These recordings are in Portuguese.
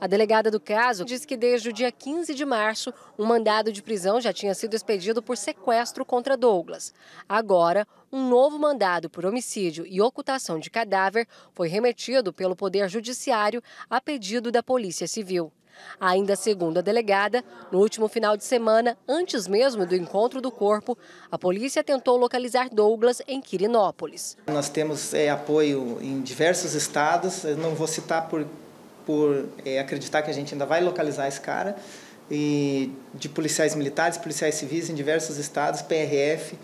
A delegada do caso diz que desde o dia 15 de março, um mandado de prisão já tinha sido expedido por sequestro contra Douglas. Agora, um novo mandado por homicídio e ocultação de cadáver foi remetido pelo Poder Judiciário a pedido da Polícia Civil. Ainda segundo a delegada, no último final de semana, antes mesmo do encontro do corpo, a polícia tentou localizar Douglas em Quirinópolis. Nós temos é, apoio em diversos estados, eu não vou citar por por é, acreditar que a gente ainda vai localizar esse cara, e de policiais militares, policiais civis em diversos estados, PRF,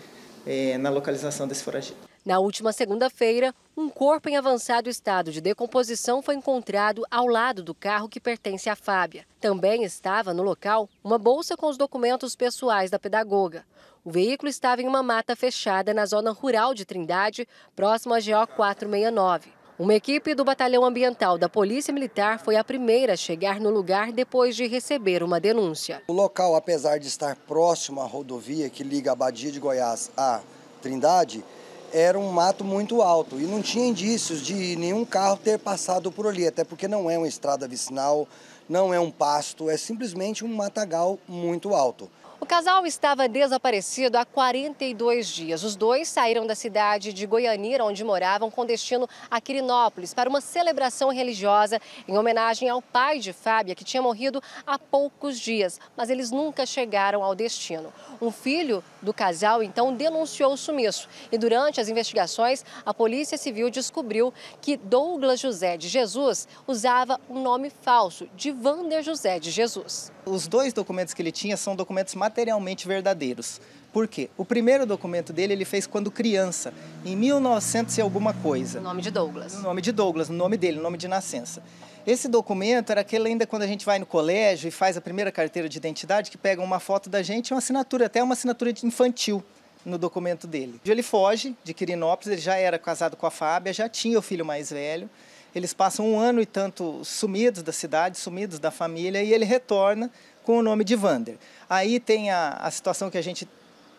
é, eh, na localização desse foragido. Na última segunda-feira, um corpo em avançado estado de decomposição foi encontrado ao lado do carro que pertence à Fábia. Também estava no local uma bolsa com os documentos pessoais da pedagoga. O veículo estava em uma mata fechada na zona rural de Trindade, próximo à GO 469. Uma equipe do Batalhão Ambiental da Polícia Militar foi a primeira a chegar no lugar depois de receber uma denúncia. O local, apesar de estar próximo à rodovia que liga a Badia de Goiás à Trindade, era um mato muito alto e não tinha indícios de nenhum carro ter passado por ali, até porque não é uma estrada vicinal, não é um pasto, é simplesmente um matagal muito alto. O casal estava desaparecido há 42 dias. Os dois saíram da cidade de Goianira, onde moravam, com destino a Quirinópolis, para uma celebração religiosa em homenagem ao pai de Fábia, que tinha morrido há poucos dias, mas eles nunca chegaram ao destino. Um filho do casal, então, denunciou o sumiço e, durante as investigações, a Polícia Civil descobriu que Douglas José de Jesus usava um nome falso, de Vander José de Jesus. Os dois documentos que ele tinha são documentos mais materialmente verdadeiros. Por quê? O primeiro documento dele ele fez quando criança, em 1900 e alguma coisa. O nome de Douglas. O nome de Douglas, o nome dele, o nome de nascença. Esse documento era aquele ainda quando a gente vai no colégio e faz a primeira carteira de identidade, que pega uma foto da gente e uma assinatura, até uma assinatura infantil no documento dele. Ele foge de Quirinópolis, ele já era casado com a Fábia, já tinha o filho mais velho. Eles passam um ano e tanto sumidos da cidade, sumidos da família, e ele retorna com o nome de Vander. Aí tem a, a situação que a gente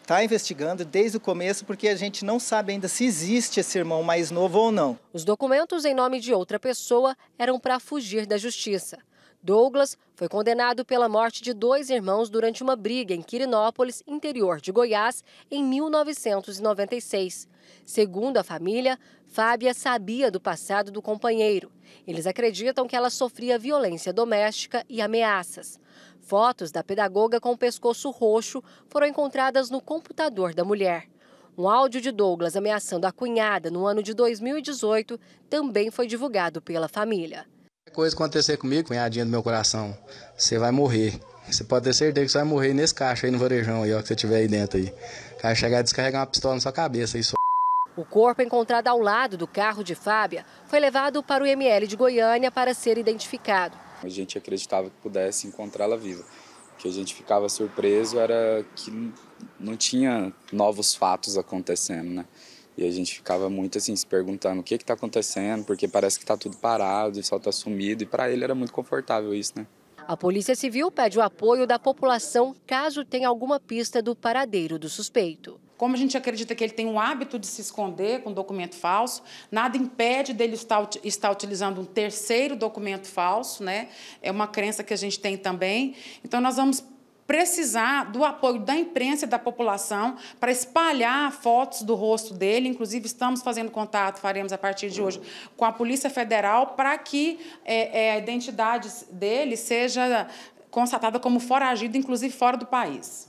está investigando desde o começo, porque a gente não sabe ainda se existe esse irmão mais novo ou não. Os documentos em nome de outra pessoa eram para fugir da justiça. Douglas foi condenado pela morte de dois irmãos durante uma briga em Quirinópolis, interior de Goiás, em 1996. Segundo a família, Fábia sabia do passado do companheiro. Eles acreditam que ela sofria violência doméstica e ameaças. Fotos da pedagoga com o pescoço roxo foram encontradas no computador da mulher. Um áudio de Douglas ameaçando a cunhada no ano de 2018 também foi divulgado pela família coisa acontecer comigo, cunhadinha do meu coração, você vai morrer. Você pode ter certeza que você vai morrer nesse caixa aí no varejão aí, ó, que você tiver aí dentro aí. O cara chegar e descarregar uma pistola na sua cabeça aí, só... O corpo encontrado ao lado do carro de Fábia foi levado para o ML de Goiânia para ser identificado. A gente acreditava que pudesse encontrá-la viva. O que a gente ficava surpreso era que não tinha novos fatos acontecendo, né? E a gente ficava muito assim, se perguntando o que está acontecendo, porque parece que está tudo parado e só está sumido. E para ele era muito confortável isso, né? A Polícia Civil pede o apoio da população caso tenha alguma pista do paradeiro do suspeito. Como a gente acredita que ele tem o hábito de se esconder com documento falso, nada impede dele estar, estar utilizando um terceiro documento falso, né? É uma crença que a gente tem também. Então, nós vamos precisar do apoio da imprensa e da população para espalhar fotos do rosto dele. Inclusive, estamos fazendo contato, faremos a partir de hoje, com a Polícia Federal para que é, é, a identidade dele seja constatada como foragido, inclusive fora do país.